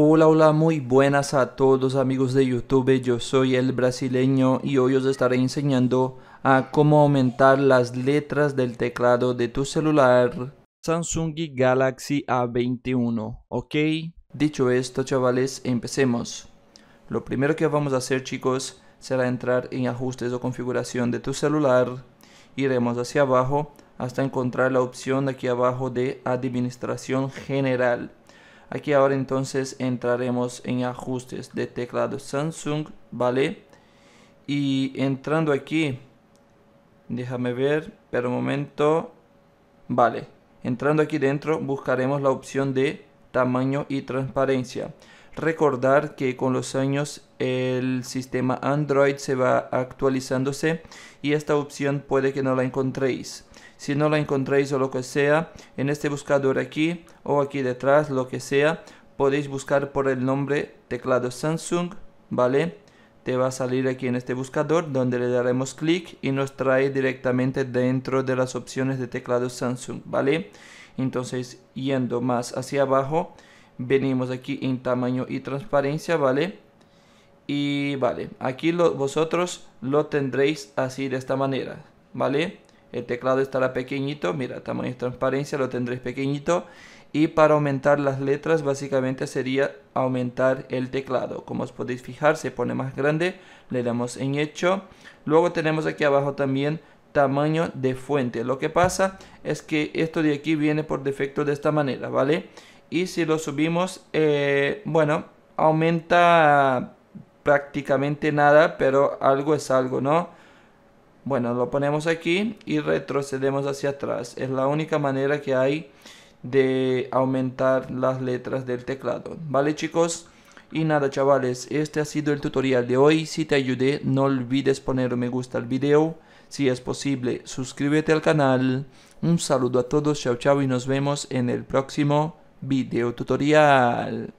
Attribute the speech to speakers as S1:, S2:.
S1: Hola, hola, muy buenas a todos amigos de YouTube, yo soy el brasileño y hoy os estaré enseñando a cómo aumentar las letras del teclado de tu celular Samsung Galaxy A21, ¿ok? Dicho esto chavales, empecemos. Lo primero que vamos a hacer chicos será entrar en ajustes o configuración de tu celular, iremos hacia abajo hasta encontrar la opción aquí abajo de administración general Aquí ahora entonces entraremos en ajustes de teclado Samsung, ¿vale? Y entrando aquí, déjame ver, pero momento, vale. Entrando aquí dentro buscaremos la opción de tamaño y transparencia. Recordar que con los años el sistema Android se va actualizándose y esta opción puede que no la encontréis. Si no la encontráis o lo que sea, en este buscador aquí o aquí detrás, lo que sea, podéis buscar por el nombre teclado Samsung, ¿vale? Te va a salir aquí en este buscador donde le daremos clic y nos trae directamente dentro de las opciones de teclado Samsung, ¿vale? Entonces, yendo más hacia abajo, venimos aquí en tamaño y transparencia, ¿vale? Y vale, aquí lo, vosotros lo tendréis así de esta manera, ¿vale? el teclado estará pequeñito, mira, tamaño y transparencia lo tendréis pequeñito. Y para aumentar las letras básicamente sería aumentar el teclado. Como os podéis fijar, se pone más grande, le damos en hecho. Luego tenemos aquí abajo también tamaño de fuente. Lo que pasa es que esto de aquí viene por defecto de esta manera, ¿vale? Y si lo subimos, eh, bueno, aumenta prácticamente nada, pero algo es algo, ¿no? Bueno, lo ponemos aquí y retrocedemos hacia atrás. Es la única manera que hay de aumentar las letras del teclado. ¿Vale chicos? Y nada chavales, este ha sido el tutorial de hoy. Si te ayudé, no olvides poner me gusta al video. Si es posible, suscríbete al canal. Un saludo a todos, chao chao y nos vemos en el próximo video tutorial.